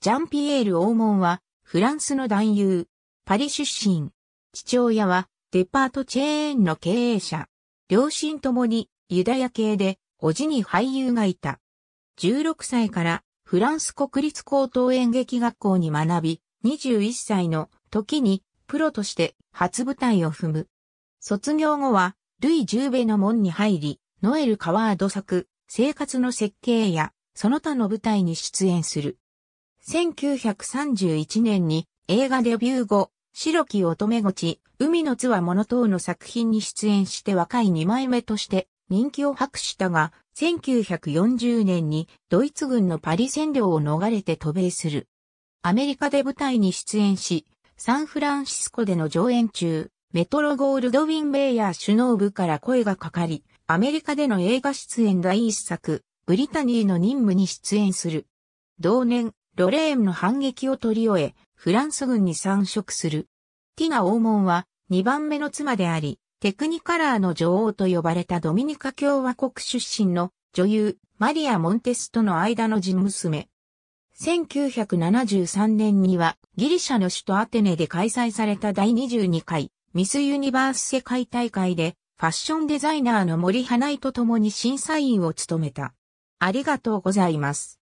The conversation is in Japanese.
ジャンピエール・オーモンは、フランスの男優、パリ出身。父親は、デパートチェーンの経営者。両親ともに、ユダヤ系で、おじに俳優がいた。16歳から、フランス国立高等演劇学校に学び、21歳の時に、プロとして、初舞台を踏む。卒業後は、ルイ・ジューベの門に入り、ノエル・カワード作、生活の設計や、その他の舞台に出演する。1931年に映画デビュー後、白木乙女口、海の津はもの等の作品に出演して若い2枚目として人気を博したが、1940年にドイツ軍のパリ占領を逃れて渡米する。アメリカで舞台に出演し、サンフランシスコでの上演中、メトロゴールドウィン・ベイヤー首脳部から声がかかり、アメリカでの映画出演第一作、ブリタニーの任務に出演する。同年、ロレーンの反撃を取り終え、フランス軍に参食する。ティナモ門は2番目の妻であり、テクニカラーの女王と呼ばれたドミニカ共和国出身の女優マリア・モンテスとの間の地娘。1973年にはギリシャの首都アテネで開催された第22回ミスユニバース世界大会でファッションデザイナーの森花井と共に審査員を務めた。ありがとうございます。